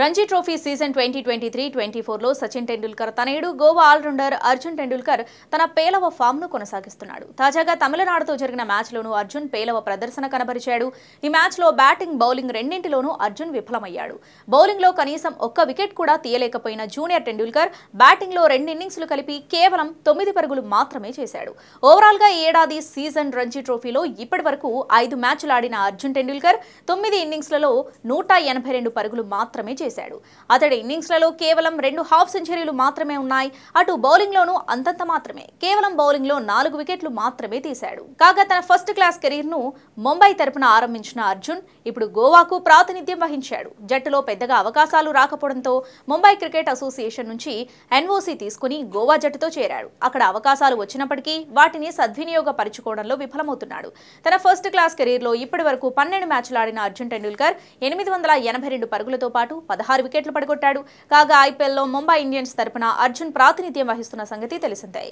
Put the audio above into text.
Ranji trophy season twenty twenty three twenty ఫోర్లో సచిన్ టెండూల్కర్ తనయుడు Goa allrounder Arjun Tendulkar తన పేలవ ఫామ్ను కొనసాగిస్తున్నాడు తాజాగా తమిళనాడుతో జరిగిన మ్యాచ్లోనూ అర్జున్ పేలవ ప్రదర్శన కనబరిచాడు ఈ మ్యాచ్లో బ్యాటింగ్ బౌలింగ్ రెండింటిలోనూ అర్జున్ విఫలమయ్యాడు బౌలింగ్లో కనీసం ఒక్క వికెట్ కూడా తీయలేకపోయిన జూనియర్ టెండూల్కర్ బ్యాటింగ్లో రెండు ఇన్నింగ్స్లు కలిపి కేవలం తొమ్మిది పరుగులు మాత్రమే చేశాడు ఓవరాల్గా ఈ ఏడాది సీజన్ రంజీ ట్రోఫీలో ఇప్పటి వరకు ఐదు మ్యాచ్లు ఆడిన అర్జున్ టెండూల్కర్ తొమ్మిది ఇన్నింగ్స్లలో నూట ఎనభై రెండు పరుగులు మాత్రమే చేశాడు చేశాడు అతడి ఇన్నింగ్స్లలో కేవలం రెండు హాఫ్ సెంచరీలు మాత్రమే ఉన్నాయి అటు బౌలింగ్లోనూ అంతంత మాత్రమే కేవలం బౌలింగ్లో నాలుగు వికెట్లు మాత్రమే తీశాడు కాగా తన ఫస్ట్ క్లాస్ కెరీర్ను ముంబై తరపున ఆరంభించిన అర్జున్ ఇప్పుడు గోవాకు ప్రాతినిధ్యం వహించాడు జట్టులో పెద్దగా అవకాశాలు రాకపోవడంతో ముంబై క్రికెట్ అసోసియేషన్ నుంచి ఎన్ఓసీ తీసుకుని గోవా జట్టుతో చేరాడు అక్కడ అవకాశాలు వచ్చినప్పటికీ వాటిని సద్వినియోగపరచుకోవడంలో విఫలమవుతున్నాడు తన ఫస్ట్ క్లాస్ కెరీర్లో ఇప్పటి వరకు పన్నెండు మ్యాచ్లు ఆడిన అర్జున్ టెండూల్కర్ ఎనిమిది వందల ఎనభై రెండు పరుగులతో పాటు పదహారు వికెట్లు పడగొట్టాడు కాగా ఐపీఎల్లో ముంబై ఇండియన్స్ తరపున అర్జున్ ప్రాతినిధ్యం వహిస్తున్న సంగతి తెలిసిందే